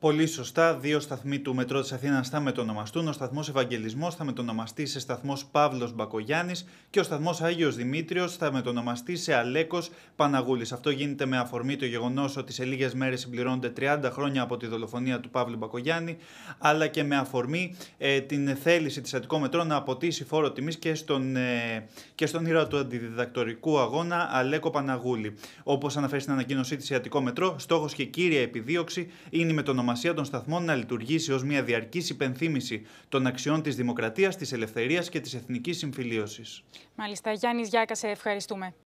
Πολύ σωστά, δύο σταθμοί του Μετρό της Αθήνας θα μετονομαστούν. Ο σταθμός Ευαγγελισμός θα μετονομαστεί σε σταθμός Παύλος Μπακογιάννης και ο σταθμός Άγιος Δημήτριος θα μετονομαστεί σε Αλέκος Παναγούλης. Αυτό γίνεται με αφορμή το γεγονός ότι σε λίγες μέρες συμπληρώνονται 30 χρόνια από τη δολοφονία του Παύλου Μπακογιάννη, αλλά και με αφορμή ε, την θέληση της Αττικό Μετρό να αποτίσει φόρο τιμής και, στον, ε, στον ήρωα του αντιδιδακτορικού αγώνα Αλέκο Παναγούλη. Όπως αναφέρει στην ανακοίνωσή της Αττικό Μετρό, στόχος και κύρια επιδίωξη είναι η μετονομαστή από των σταθμών να λειτουργήσει ως μια διαρκής υπενθύμηση των αξιών της δημοκρατίας, της ελευθερίας και της εθνικής συμφιλίωσης. Μάλιστα, Γιάννης Γιάκας, σε ευχαριστούμε.